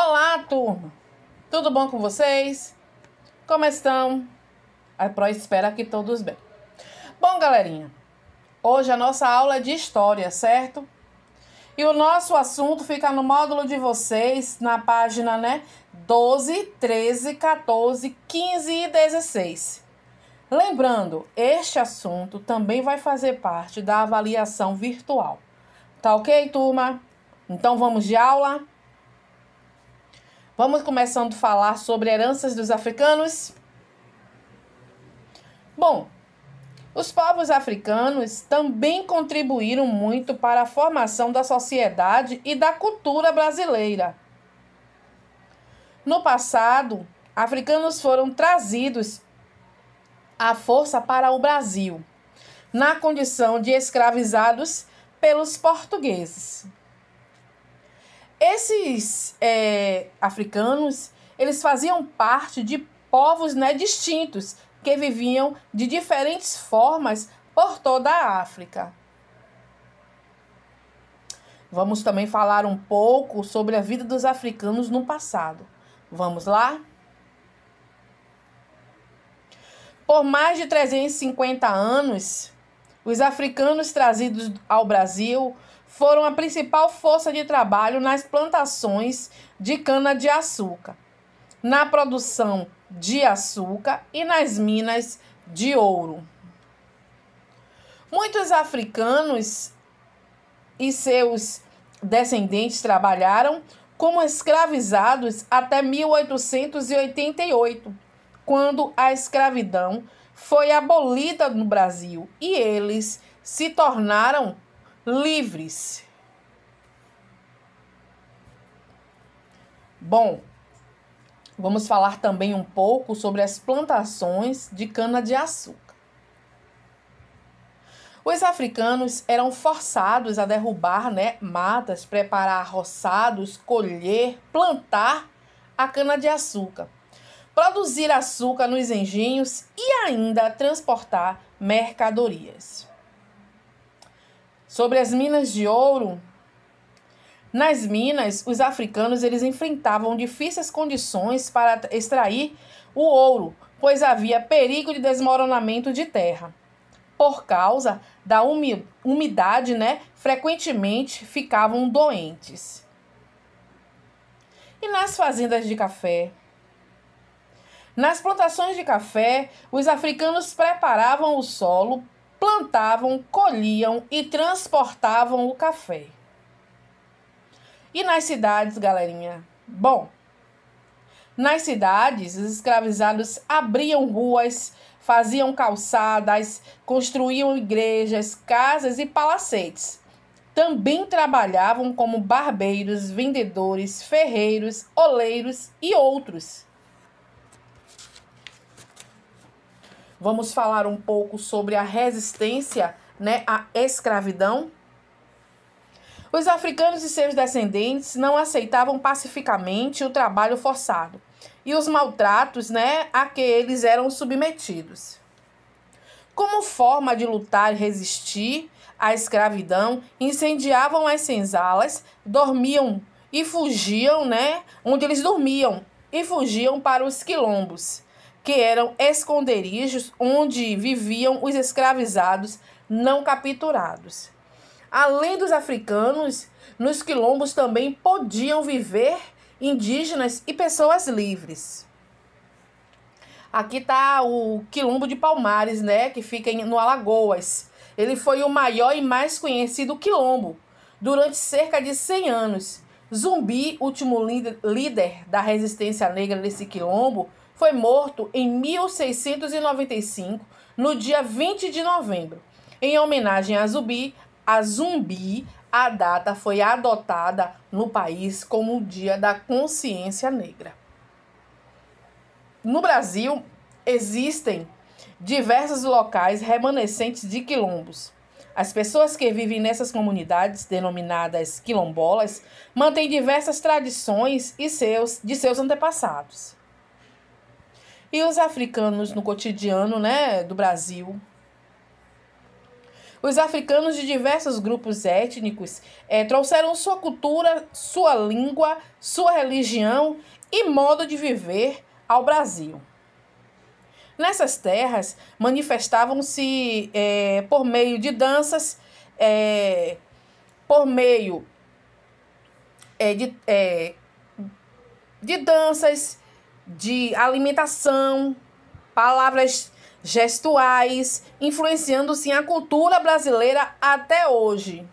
Olá, turma! Tudo bom com vocês? Como estão? A Pro espera que todos bem. Bom, galerinha, hoje a nossa aula é de história, certo? E o nosso assunto fica no módulo de vocês, na página, né? 12, 13, 14, 15 e 16. Lembrando, este assunto também vai fazer parte da avaliação virtual. Tá ok, turma? Então vamos de aula? Vamos começando a falar sobre heranças dos africanos? Bom, os povos africanos também contribuíram muito para a formação da sociedade e da cultura brasileira. No passado, africanos foram trazidos à força para o Brasil, na condição de escravizados pelos portugueses. Esses é, africanos, eles faziam parte de povos né, distintos que viviam de diferentes formas por toda a África. Vamos também falar um pouco sobre a vida dos africanos no passado. Vamos lá? Por mais de 350 anos, os africanos trazidos ao Brasil foram a principal força de trabalho nas plantações de cana-de-açúcar, na produção de açúcar e nas minas de ouro. Muitos africanos e seus descendentes trabalharam como escravizados até 1888, quando a escravidão foi abolida no Brasil e eles se tornaram livres. Bom, vamos falar também um pouco sobre as plantações de cana-de-açúcar. Os africanos eram forçados a derrubar né, matas, preparar roçados, colher, plantar a cana-de-açúcar, produzir açúcar nos engenhos e ainda transportar mercadorias. Sobre as minas de ouro, nas minas, os africanos eles enfrentavam difíceis condições para extrair o ouro, pois havia perigo de desmoronamento de terra. Por causa da umidade, né, frequentemente ficavam doentes. E nas fazendas de café? Nas plantações de café, os africanos preparavam o solo plantavam, colhiam e transportavam o café. E nas cidades, galerinha? Bom, nas cidades, os escravizados abriam ruas, faziam calçadas, construíam igrejas, casas e palacetes. Também trabalhavam como barbeiros, vendedores, ferreiros, oleiros e outros. Vamos falar um pouco sobre a resistência né, à escravidão. Os africanos e seus descendentes não aceitavam pacificamente o trabalho forçado e os maltratos né, a que eles eram submetidos. Como forma de lutar e resistir à escravidão, incendiavam as senzalas, dormiam e fugiam, né? Onde eles dormiam e fugiam para os quilombos que eram esconderijos onde viviam os escravizados não capturados. Além dos africanos, nos quilombos também podiam viver indígenas e pessoas livres. Aqui está o quilombo de Palmares, né, que fica no Alagoas. Ele foi o maior e mais conhecido quilombo durante cerca de 100 anos. Zumbi, último líder da resistência negra nesse quilombo, foi morto em 1695, no dia 20 de novembro. Em homenagem a Zumbi, a Zumbi, a data foi adotada no país como o Dia da Consciência Negra. No Brasil, existem diversos locais remanescentes de quilombos. As pessoas que vivem nessas comunidades, denominadas quilombolas, mantêm diversas tradições e seus, de seus antepassados e os africanos no cotidiano né, do Brasil. Os africanos de diversos grupos étnicos é, trouxeram sua cultura, sua língua, sua religião e modo de viver ao Brasil. Nessas terras, manifestavam-se é, por meio de danças, é, por meio de, de danças, de alimentação, palavras gestuais, influenciando sim a cultura brasileira até hoje.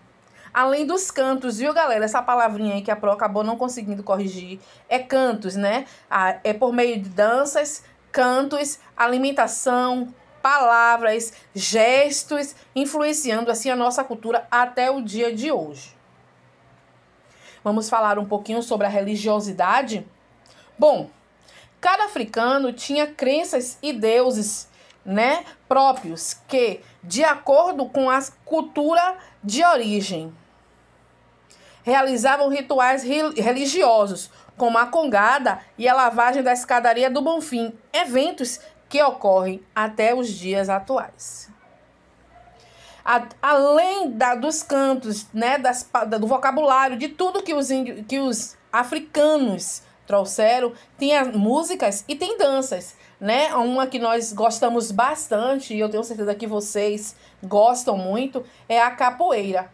Além dos cantos, viu, galera? Essa palavrinha aí que a Pro acabou não conseguindo corrigir é cantos, né? Ah, é por meio de danças, cantos, alimentação, palavras, gestos, influenciando assim a nossa cultura até o dia de hoje. Vamos falar um pouquinho sobre a religiosidade? Bom, Cada africano tinha crenças e deuses, né, próprios que, de acordo com a cultura de origem, realizavam rituais religiosos, como a congada e a lavagem da escadaria do Bonfim, eventos que ocorrem até os dias atuais. A, além da, dos cantos, né, das, da, do vocabulário, de tudo que os, que os africanos trouxeram, tinha músicas e tem danças, né? Uma que nós gostamos bastante e eu tenho certeza que vocês gostam muito é a capoeira,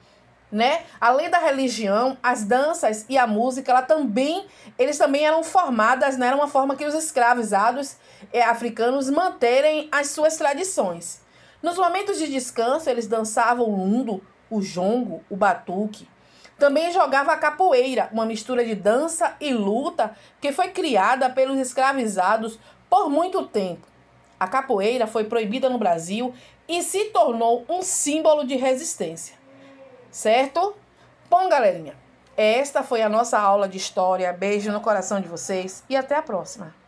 né? Além da religião, as danças e a música, ela também, eles também eram formadas, né? Era uma forma que os escravizados é, africanos manterem as suas tradições. Nos momentos de descanso, eles dançavam o lundo, o jongo, o batuque. Também jogava capoeira, uma mistura de dança e luta que foi criada pelos escravizados por muito tempo. A capoeira foi proibida no Brasil e se tornou um símbolo de resistência. Certo? Bom, galerinha, esta foi a nossa aula de história. Beijo no coração de vocês e até a próxima.